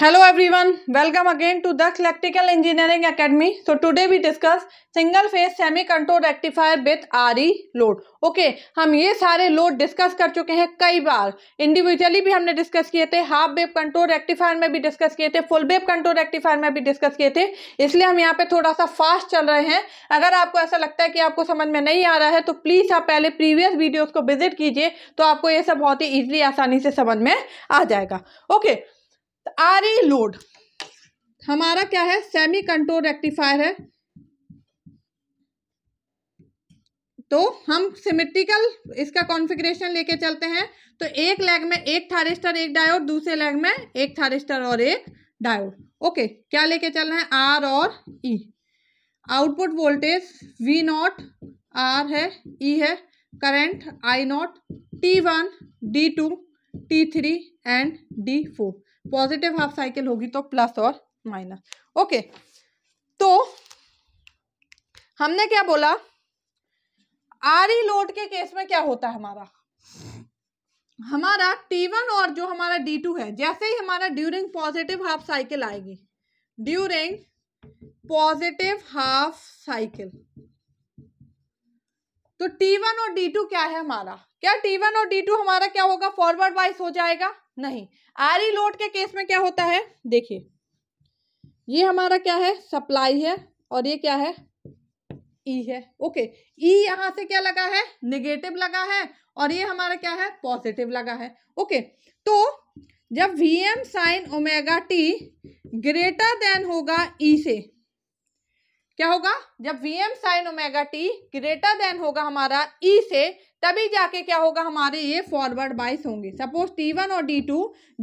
Hello everyone welcome again to the electrical engineering academy so today we discuss single phase semi control rectifier with आरी load okay हम ये सारे load discuss कर चुके हैं कई बार इंडिविजुअली भी हमने डिस्कस किए थे हाफ बेब कंट्रोल रेक्टिफायर में भी डिस्कस किए थे फुल बेब कंट्रोल रेक्टिफायर में भी डिस्कस किए थे इसलिए हम यहाँ पे थोड़ा सा फास्ट चल रहे हैं अगर आपको ऐसा लगता है कि आपको समझ में नहीं आ रहा है तो प्लीज़ आप पहले प्रीवियस वीडियोज़ को विजिट कीजिए तो आपको ये सब बहुत ही ईजिली आसानी से समझ में आ जाएगा okay okay, R E load हमारा क्या है सेमी कंट्रोल रेक्टिफायर है तो हम सिमेट्रिकल इसका कॉन्फ़िगरेशन लेके चलते हैं तो एक लैग में एक थारिस्टर एक डायोड दूसरे लैग में एक थारिस्टर और एक डायोड ओके क्या लेके चल रहे हैं आर और E output voltage V naught R है ई e है current I naught T one D two T three and D four positive half cycle होगी तो प्लस और माइनस ओके तो हमने क्या बोला आरी लोड के केस में क्या होता है हमारा हमारा T1 और जो हमारा D2 है जैसे ही हमारा ड्यूरिंग पॉजिटिव हाफ साइकिल आएगी ड्यूरिंग पॉजिटिव हाफ साइकिल तो T1 और D2 क्या है हमारा क्या T1 और D2 हमारा क्या होगा फॉरवर्ड वाइज हो जाएगा नहीं आरी लोड के केस में क्या होता है देखिए ये हमारा क्या है सप्लाई है और ये क्या है ई है ओके ई यहां से क्या लगा है निगेटिव लगा है और ये हमारा क्या है पॉजिटिव लगा है ओके तो जब V M sine omega T greater than होगा ई e से क्या होगा जब V M sine omega T greater than होगा हमारा ई e से तभी जाके क्या होगा हमारे ये फॉरवर्ड बाइस होंगे सपोज टी वन और डी टू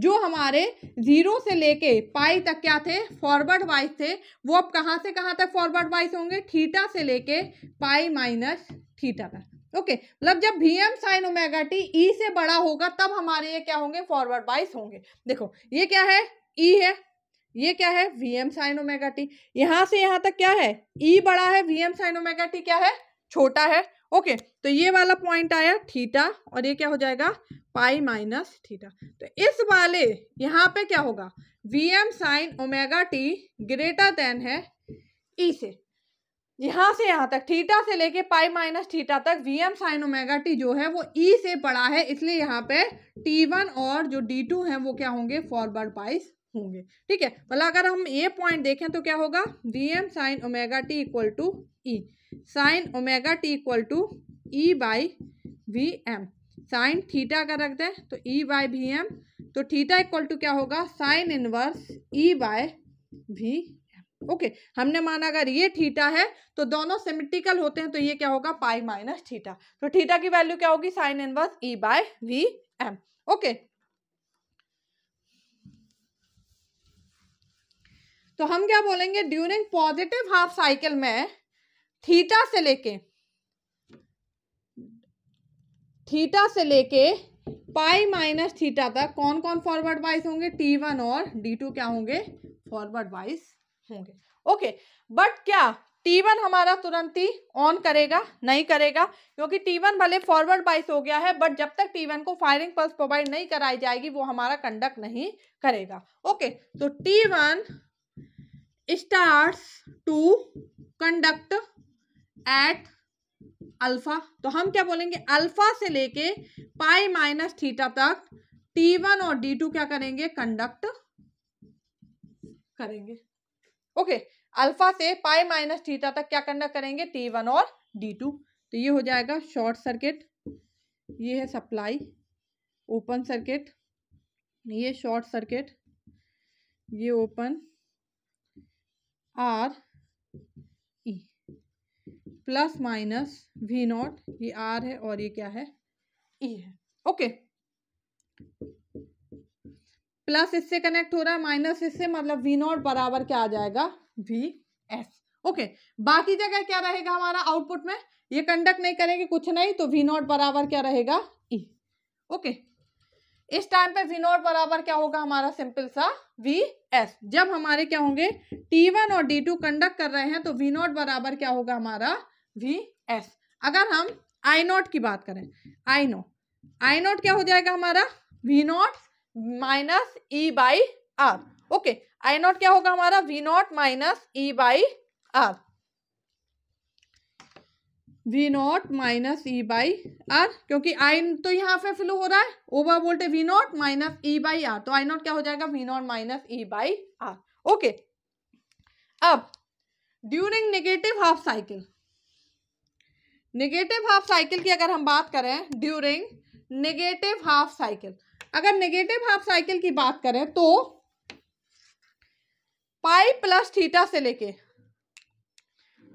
जो हमारे जीरो से लेके पाई तक क्या थे फॉरवर्ड बाइस थे वो अब कहाँ से कहाँ तक फॉरवर्ड बाइस होंगे थीटा से लेके पाई माइनस थीटा तक ओके मतलब जब भी M sine omega T E से बड़ा होगा तब हमारे ये क्या होंगे फॉरवर्ड बाइस होंगे देखो ये क्या है ई e है ये क्या है V M sine omega T यहाँ से यहाँ तक क्या है ई e बड़ा है V M sine omega T क्या है छोटा है ओके तो ये वाला पॉइंट आया थीटा और ये क्या हो जाएगा पाई माइनस थीटा तो इस वाले यहाँ पे क्या होगा V M sine omega T greater than है ई e से यहाँ से यहाँ तक थीटा से लेके पाई माइनस थीटा तक V M sine omega T जो है वो ई e से पड़ा है इसलिए यहाँ पे टी वन और जो डी टू है वो क्या होंगे फॉरवर्ड पाइस होंगे ठीक है मतलब अगर हम ये पॉइंट देखें तो क्या होगा V M sine omega T equal to E sine omega T equal to E by V M sine theta का रख दें तो ई बाई वी एम तो थीटा इक्वल टू क्या होगा sine inverse E by V okay हमने माना अगर ये थीटा है तो दोनों सिमेट्रिकल होते हैं तो ये क्या होगा पाई माइनस थीटा तो थीटा की वैल्यू क्या होगी sine inverse E by V M okay तो हम क्या बोलेंगे ड्यूरिंग पॉजिटिव हाफ साइकिल में थीटा से लेके थीटा से लेके पाई माइनस थीटा तक कौन कौन फॉरवर्ड वाइज होंगे टी वन और डी टू क्या होंगे फॉरवर्ड वाइज होंगे ओके बट क्या टी वन हमारा तुरंत ही ऑन करेगा नहीं करेगा क्योंकि टी वन भले फॉरवर्ड बाइस हो गया है बट जब तक टी वन को फायरिंग पल्स प्रोवाइड नहीं कराई जाएगी वो हमारा कंडक्ट नहीं करेगा ओके तो T one start to conduct at alpha तो हम क्या बोलेंगे अल्फा से लेके पाई माइनस थीटा तक टी वन और डी टू क्या करेंगे कंडक्ट करेंगे ओके अल्फा से पाई माइनस थीटा तक क्या कंडक्ट करेंगे टी वन और डी टू तो ये हो जाएगा शॉर्ट सर्किट ये है सप्लाई ओपन सर्किट ये शॉर्ट सर्किट ये open R plus minus V naught ये आर है और ये क्या है ई है ओके प्लस इससे कनेक्ट हो रहा है माइनस इससे मतलब वी नॉट बराबर क्या आ जाएगा वी एस ओके बाकी जगह क्या रहेगा हमारा आउटपुट में ये कंडक्ट नहीं करेंगे कुछ नहीं तो वी नॉट बराबर क्या रहेगा ई ओके इस टाइम पे वी नॉट बराबर क्या होगा हमारा सिंपल सा वी एस जब हमारे क्या होंगे टी वन और डी टू कंडक्ट कर रहे हैं तो वी नॉट बराबर क्या होगा हमारा वी एस अगर हम आई नॉट की बात करें आई नो आई नॉट क्या हो जाएगा हमारा V naught minus E by R okay I naught क्या होगा हमारा V naught minus E by R V naught minus E by R क्योंकि आई तो यहाँ पे फ्लू हो रहा है over voltage V naught minus E by R तो आई नॉट क्या हो जाएगा V naught minus E by R okay अब during negative half cycle negative half cycle की अगर हम बात करें ड्यूरिंग नेगेटिव हाफ साइकिल अगर नेगेटिव हाफ साइकिल की बात करें तो पाई प्लस थीटा से लेके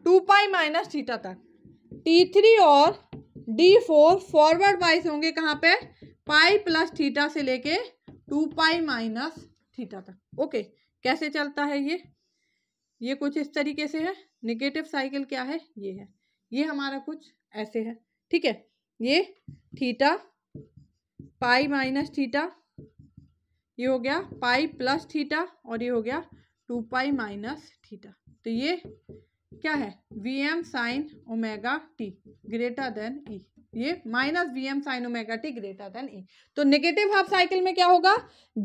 टू पाई माइनस थीटा तक टी थ्री और डी फोर फॉरवर्ड वाइज होंगे कहाँ पे पाई प्लस थीटा से लेके टू पाई माइनस थीटा तक ओके कैसे चलता है ये ये कुछ इस तरीके से है निगेटिव साइकिल क्या है ये है ये हमारा कुछ ऐसे है ठीक है ये थीटा पाई माइनस थीटा ये हो गया पाई प्लस थीटा और ये हो गया टू पाई माइनस थीटा तो ये क्या है V M sine omega T greater than E ये minus V M sine omega T greater than E तो नेगेटिव हाफ साइकिल में क्या होगा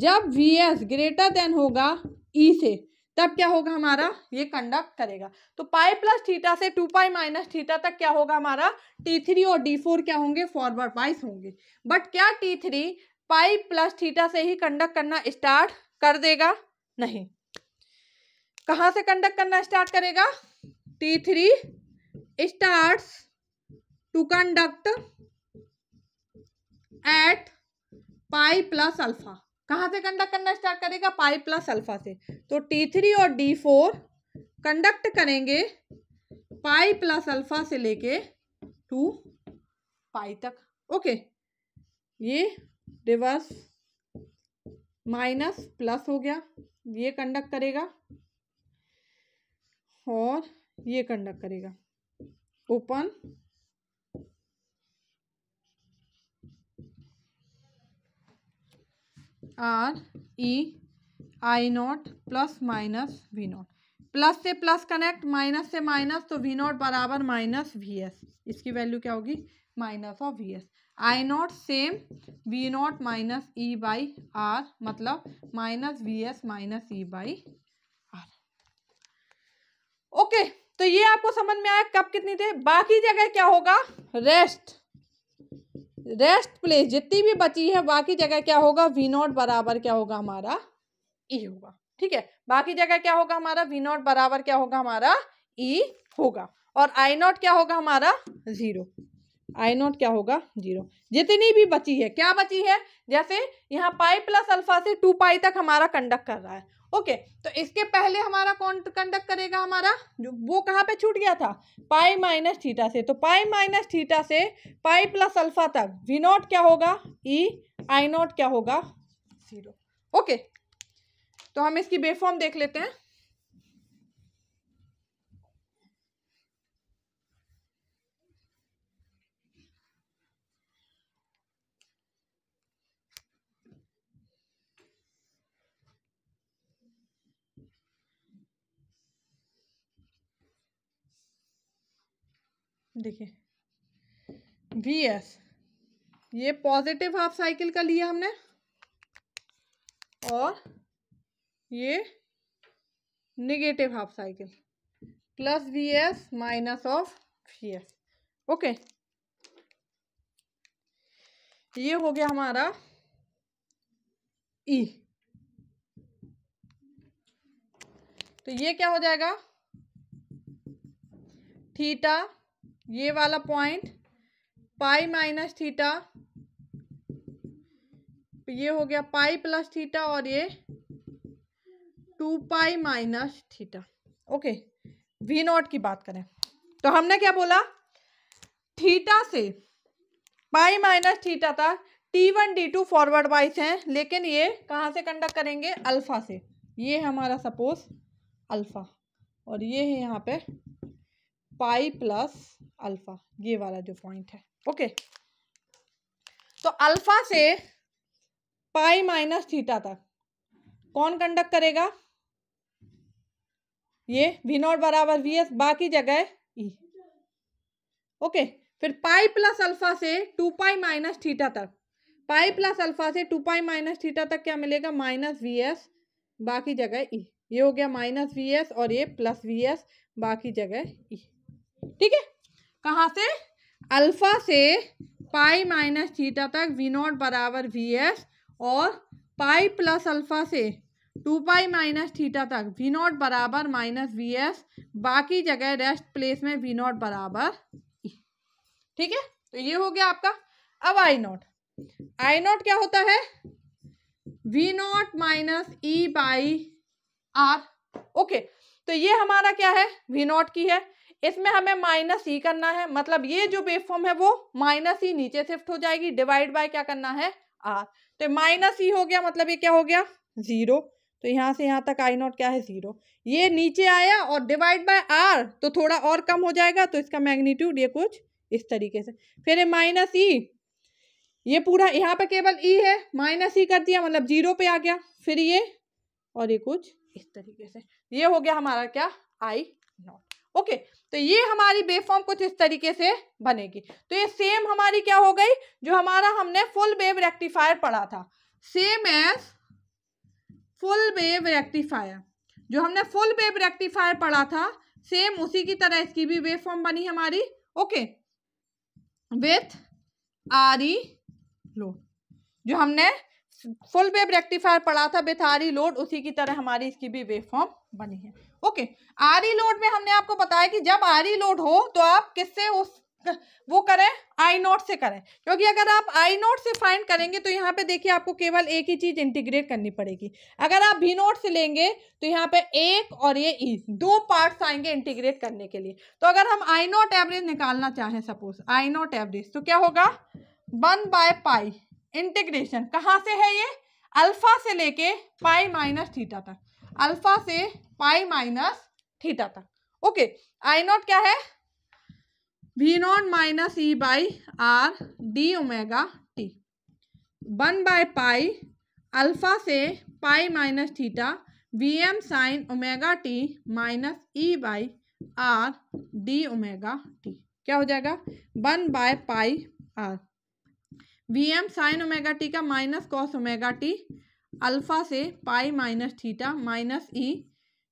जब वी एस ग्रेटर देन होगा ई e से तब क्या होगा हमारा ये कंडक्ट करेगा तो पाई प्लस थीटा से टू पाई माइनस थीटा तक क्या होगा हमारा टी थ्री और डी फोर क्या होंगे फॉरवर्ड वाइज होंगे बट क्या T three pi plus theta से ही कंडक्ट करना स्टार्ट कर देगा नहीं कहाँ से कंडक्ट करना स्टार्ट करेगा T three start to conduct at pi plus alpha कहाँ से कंडक्ट करना स्टार्ट करेगा पाई प्लस अल्फा से तो टी थ्री और डी फोर कंडक्ट करेंगे पाई प्लस अल्फा से लेके टू पाई तक ओके ये रिवर्स माइनस प्लस हो गया ये कंडक्ट करेगा और ये कंडक्ट करेगा open R E I naught plus minus V naught plus से प्लस कनेक्ट माइनस से माइनस तो वी नॉट बराबर माइनस वी एस इसकी वैल्यू क्या होगी minus of V S I naught same V naught minus E by R मतलब minus V S minus E by R okay तो ये आपको समझ में आया कब कितनी थे बाकी जगह क्या होगा रेस्ट रेस्ट प्लेस जितनी भी बची है बाकी जगह क्या होगा वी नॉट बराबर क्या होगा हमारा ई e होगा ठीक है बाकी जगह क्या होगा हमारा वी नॉट बराबर क्या होगा हमारा ई e होगा और आई नॉट क्या होगा हमारा ज़ीरो आई नॉट क्या होगा जीरो जितनी भी बची है क्या बची है जैसे यहाँ पाई प्लस अल्फा से टू पाई तक हमारा कंडक्ट कर रहा है ओके तो इसके पहले हमारा कौन कंडक्ट करेगा हमारा जो वो कहाँ पे छूट गया था पाई माइनस थीटा से तो पाई माइनस थीटा से पाई प्लस अल्फा तक वी नॉट क्या होगा ई आई नॉट क्या होगा जीरो ओके तो हम इसकी बेफॉर्म देख लेते हैं देखिए वी एस ये पॉजिटिव हाफ साइकिल का लिया हमने और ये negative half cycle plus V S minus of V S okay ये हो गया हमारा ई e। तो ये क्या हो जाएगा थीटा ये वाला पॉइंट पाई माइनस थीटा ये हो गया पाई प्लस थीटा और ये two pi minus theta okay V naught की बात करें तो हमने क्या बोला थीटा से पाई माइनस थीटा तक T one D two forward वाइज हैं लेकिन ये कहाँ से कंडक्ट करेंगे अल्फ़ा से ये हमारा सपोज अल्फ़ा और ये है यहाँ पे पाई प्लस अल्फ़ा ये वाला जो पॉइंट है ओके तो अल्फ़ा से पाई माइनस थीटा तक कौन कंडक्ट करेगा ये वी नॉट बराबर वी एस बाकी जगह ई e। ओके फिर पाई प्लस अल्फ़ा से टू पाई माइनस थीटा तक पाई प्लस अल्फ़ा से टू पाई माइनस थीटा तक क्या मिलेगा माइनस वी एस बाकी जगह ई e। ये हो गया माइनस वी एस और ये प्लस वी एस बाकी जगह ई e। ठीक है कहाँ से अल्फ़ा से पाई माइनस थीटा तक वी नॉट बराबर वी एस और पाई प्लस अल्फ़ा से टू पाई माइनस थीटा तक वी नॉट बराबर माइनस वी एस बाकी जगह रेस्ट प्लेस में वी नॉट बराबर e। ठीक है तो ये हो गया आपका अब आई नॉट आई नॉट क्या होता है V naught minus E by R okay तो ये हमारा क्या है वी नॉट की है इसमें हमें माइनस ही करना है मतलब ये जो वेवफॉर्म है वो माइनस ही नीचे शिफ्ट हो जाएगी डिवाइड बाय क्या करना है आर तो माइनस ही हो गया मतलब ये क्या हो गया जीरो तो यहाँ से यहाँ तक आई नॉट क्या है जीरो ये नीचे आया और डिवाइड बाय आर तो थोड़ा और कम हो जाएगा तो इसका मैग्नीट्यूड ये कुछ इस तरीके से फिर माइनस ई ये पूरा यहाँ पे केवल ई है माइनस ई कर दिया मतलब जीरो पे आ गया फिर ये और ये कुछ इस तरीके से ये हो गया हमारा क्या आई नॉट ओके तो ये हमारी वेव फॉर्म कुछ इस तरीके से बनेगी तो ये सेम हमारी क्या हो गई जो हमारा हमने फुल बेब रेक्टिफायर पढ़ा था same as full wave rectifier जो हमने फुल बेब रेक्टिफायर पढ़ा था सेम उसी की तरह इसकी भी वेव फॉर्म बनी हमारी ओके विथ आरी लोड जो हमने फुल वेव रेक्टिफायर पड़ा था आरी लोड उसी की तरह हमारी इसकी भी वेव फॉर्म बनी है ओके आरी लोड में हमने आपको बताया कि जब आरी लोड हो तो आप किससे उस वो करें आई नोट से करें क्योंकि अगर आप आई नोट से फाइंड करेंगे तो यहाँ पे देखिए आपको केवल एक ही चीज़ इंटीग्रेट करनी पड़ेगी अगर आप भी नोट से लेंगे तो यहाँ पे एक और ये ई e, दो पार्ट्स आएंगे इंटीग्रेट करने के लिए तो अगर हम आई नोट एवरेज निकालना चाहें सपोज आई नोट एवरेज तो क्या होगा वन बाय पाई इंटीग्रेशन कहाँ से है ये अल्फा से लेके पाई माइनस थीटा तक अल्फा से पाई माइनस थीटा तक ओके आई नॉट क्या है V naught minus E by R D omega T one by pi alpha से pi minus theta V M sine omega T minus E by R D omega T क्या हो जाएगा one by pi R V M sine omega T का minus cos omega T alpha से pi minus theta minus E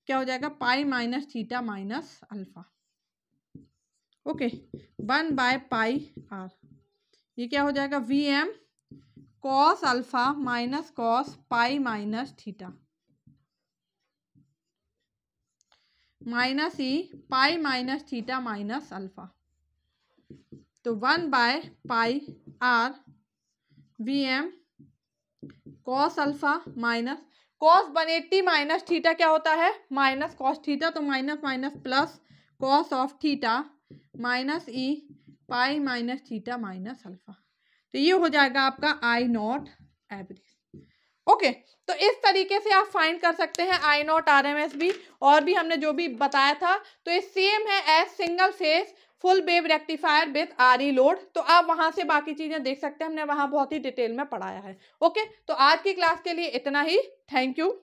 क्या हो जाएगा pi minus theta minus alpha okay one by pi R ये क्या हो जाएगा V M cos alpha minus cos pi minus theta minus E pi minus theta minus alpha तो one by pi R V M cos alpha minus cos one eighty minus theta क्या होता है minus cos theta तो minus minus plus cos of theta minus E pi minus theta minus alpha तो ये हो जाएगा आपका आई नॉट एवरेज ओके तो इस तरीके से आप फाइंड कर सकते हैं I not R M S भी और भी हमने जो भी बताया था तो ये सेम है as single phase full wave rectifier with आरी लोड तो आप वहां से बाकी चीजें देख सकते हैं हमने वहां बहुत ही डिटेल में पढ़ाया है ओके तो आज की क्लास के लिए इतना ही थैंक यू